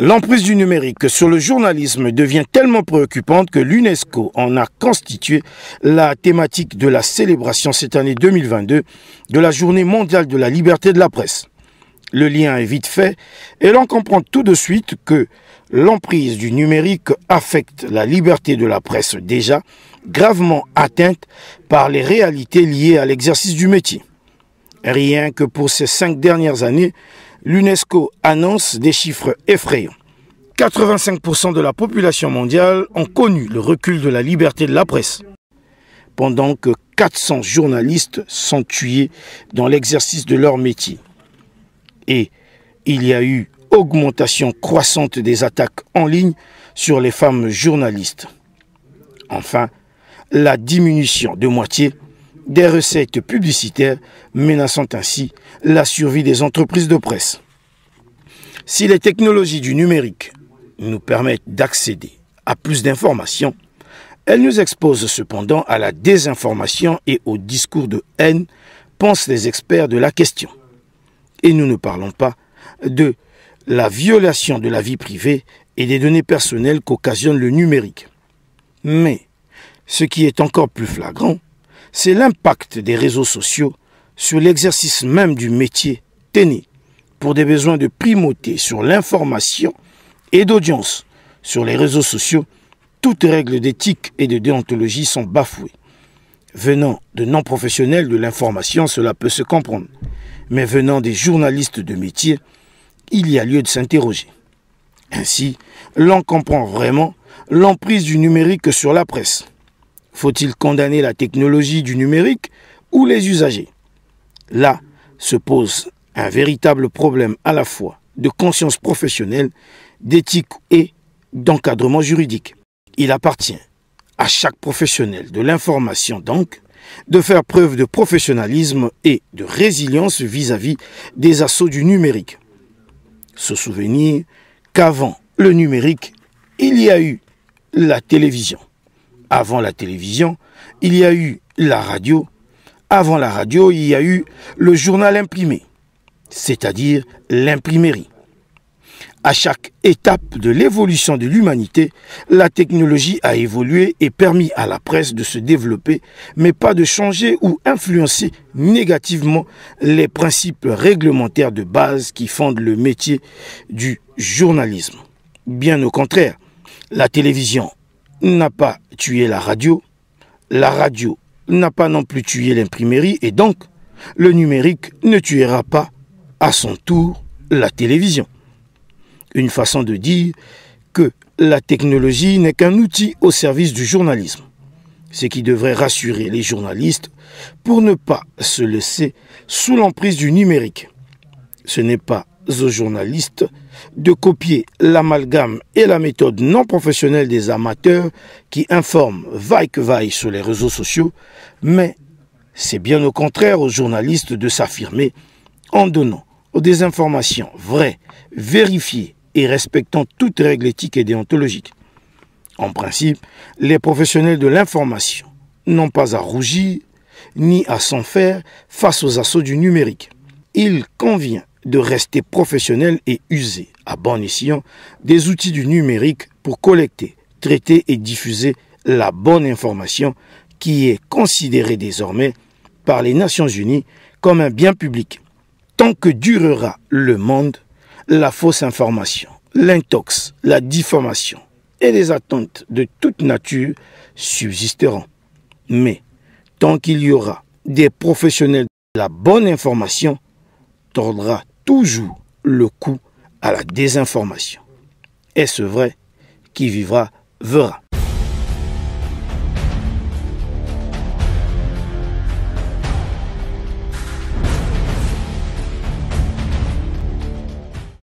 L'emprise du numérique sur le journalisme devient tellement préoccupante que l'UNESCO en a constitué la thématique de la célébration cette année 2022 de la journée mondiale de la liberté de la presse. Le lien est vite fait et l'on comprend tout de suite que l'emprise du numérique affecte la liberté de la presse déjà gravement atteinte par les réalités liées à l'exercice du métier. Rien que pour ces cinq dernières années, l'UNESCO annonce des chiffres effrayants. 85% de la population mondiale ont connu le recul de la liberté de la presse, pendant que 400 journalistes sont tués dans l'exercice de leur métier. Et il y a eu augmentation croissante des attaques en ligne sur les femmes journalistes. Enfin, la diminution de moitié des recettes publicitaires, menaçant ainsi la survie des entreprises de presse. Si les technologies du numérique nous permettent d'accéder à plus d'informations, elles nous exposent cependant à la désinformation et au discours de haine, pensent les experts de la question. Et nous ne parlons pas de la violation de la vie privée et des données personnelles qu'occasionne le numérique. Mais ce qui est encore plus flagrant, c'est l'impact des réseaux sociaux sur l'exercice même du métier tenu pour des besoins de primauté sur l'information et d'audience sur les réseaux sociaux, toutes règles d'éthique et de déontologie sont bafouées. Venant de non-professionnels de l'information, cela peut se comprendre. Mais venant des journalistes de métier, il y a lieu de s'interroger. Ainsi, l'on comprend vraiment l'emprise du numérique sur la presse. Faut-il condamner la technologie du numérique ou les usagers Là se pose un véritable problème à la fois de conscience professionnelle, d'éthique et d'encadrement juridique. Il appartient à chaque professionnel de l'information donc de faire preuve de professionnalisme et de résilience vis-à-vis des assauts du numérique. Se souvenir qu'avant le numérique, il y a eu la télévision avant la télévision, il y a eu la radio. Avant la radio, il y a eu le journal imprimé, c'est-à-dire l'imprimerie. À chaque étape de l'évolution de l'humanité, la technologie a évolué et permis à la presse de se développer, mais pas de changer ou influencer négativement les principes réglementaires de base qui fondent le métier du journalisme. Bien au contraire, la télévision n'a pas tué la radio, la radio n'a pas non plus tué l'imprimerie et donc le numérique ne tuera pas à son tour la télévision. Une façon de dire que la technologie n'est qu'un outil au service du journalisme, ce qui devrait rassurer les journalistes pour ne pas se laisser sous l'emprise du numérique. Ce n'est pas aux journalistes de copier l'amalgame et la méthode non professionnelle des amateurs qui informent vaille que vaille sur les réseaux sociaux, mais c'est bien au contraire aux journalistes de s'affirmer en donnant des informations vraies, vérifiées et respectant toutes règles éthiques et déontologiques. En principe, les professionnels de l'information n'ont pas à rougir ni à s'en faire face aux assauts du numérique. Il convient de rester professionnel et user, à bon escient, des outils du numérique pour collecter, traiter et diffuser la bonne information qui est considérée désormais par les Nations Unies comme un bien public. Tant que durera le monde, la fausse information, l'intox, la diffamation et les attentes de toute nature subsisteront. Mais tant qu'il y aura des professionnels de la bonne information, tordra toujours le coup à la désinformation. Est-ce vrai Qui vivra verra.